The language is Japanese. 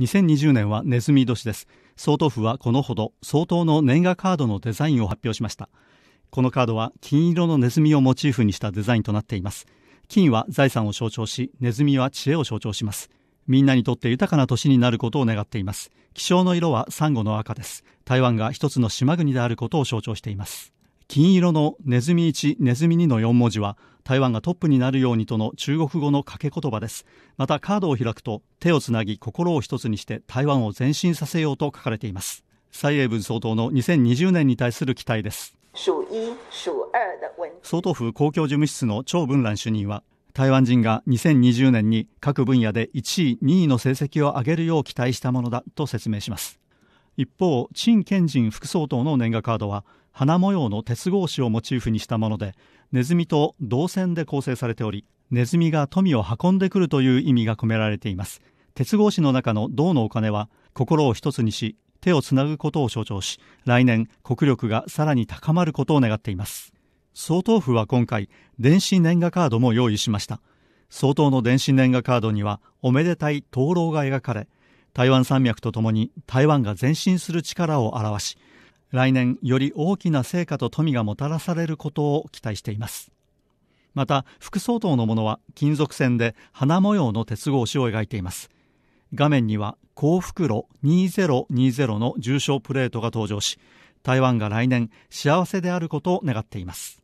2020年はネズミ年です総統府はこのほど総統の年賀カードのデザインを発表しましたこのカードは金色のネズミをモチーフにしたデザインとなっています金は財産を象徴しネズミは知恵を象徴しますみんなにとって豊かな年になることを願っています気象の色はサンゴの赤です台湾が一つの島国であることを象徴しています金色のネズミ1、ネズミ2の4文字は台湾がトップになるようにとの中国語の掛け言葉ですまたカードを開くと手をつなぎ心を一つにして台湾を前進させようと書かれています蔡英文総統の2020年に対する期待です総統府公共事務室の張文蘭主任は台湾人が2020年に各分野で1位2位の成績を上げるよう期待したものだと説明します一方陳建仁副総統の年賀カードは花模様の鉄格子をモチーフにしたものでネズミと銅線で構成されておりネズミが富を運んでくるという意味が込められています鉄格子の中の銅のお金は心を一つにし手をつなぐことを象徴し来年国力がさらに高まることを願っています総統府は今回電子年賀カードも用意しました総統の電子年賀カードにはおめでたい灯籠が描かれ台湾山脈とともに台湾が前進する力を表し来年より大きな成果と富がもたらされることを期待していますまた副総統のものは金属線で花模様の鉄格子を描いています画面には幸福路2020の重賞プレートが登場し台湾が来年幸せであることを願っています